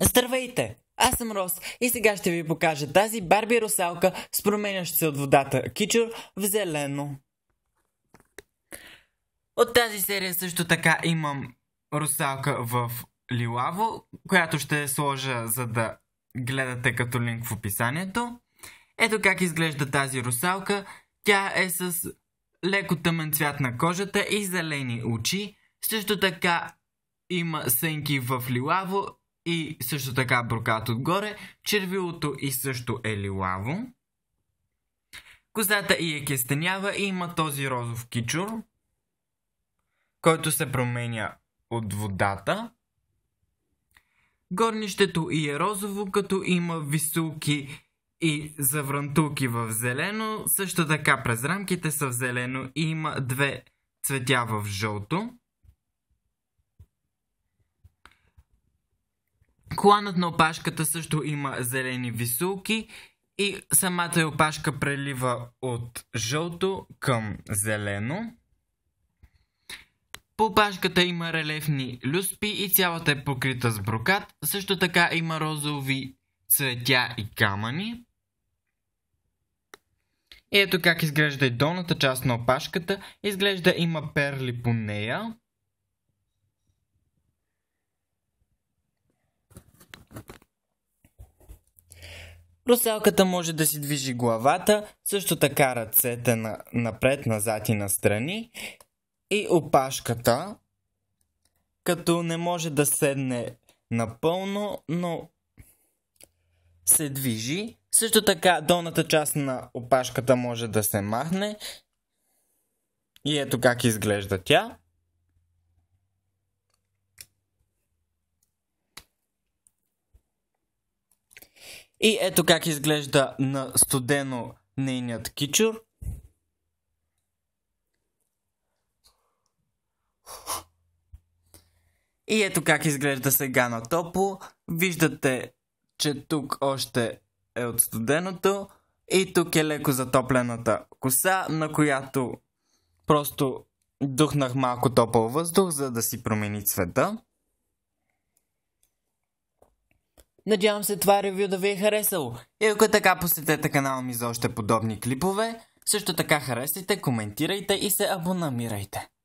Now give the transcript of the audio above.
Здравейте! Аз съм Рос и сега ще ви покажа тази Барби русалка с променящ се от водата кичур в зелено. От тази серия също така имам русалка в лилаво, която ще сложа за да гледате като линк в описанието. Ето как изглежда тази русалка. Тя е с леко тъмен цвят на кожата и зелени очи. Също така има сънки в лилаво и също така брокат отгоре. Червилото и също е лилаво. Козата и е кестенява и има този розов кичур, който се променя от водата. Горнището и е розово, като има висулки и заврантулки в зелено. Също така през рамките са в зелено и има две цветя в жълто. Коланът на опашката също има зелени висулки и самата опашка прелива от жълто към зелено. По опашката има релефни люспи и цялата е покрита с брокат. Също така има розови цветя и камъни. И ето как изглежда и долната част на опашката. Изглежда има перли по нея. Русалката може да си движи главата, също така ръцете на, напред, назад и настрани и опашката, като не може да седне напълно, но се движи. Също така долната част на опашката може да се махне и ето как изглежда тя. И ето как изглежда на студено нейният кичур. И ето как изглежда сега на топло. Виждате, че тук още е от студеното. И тук е леко затоплената коса, на която просто духнах малко топъл въздух, за да си промени цвета. Надявам се това ревю да ви е харесало. И ако е така посетете канала ми за още подобни клипове, също така харесайте, коментирайте и се абонамирайте.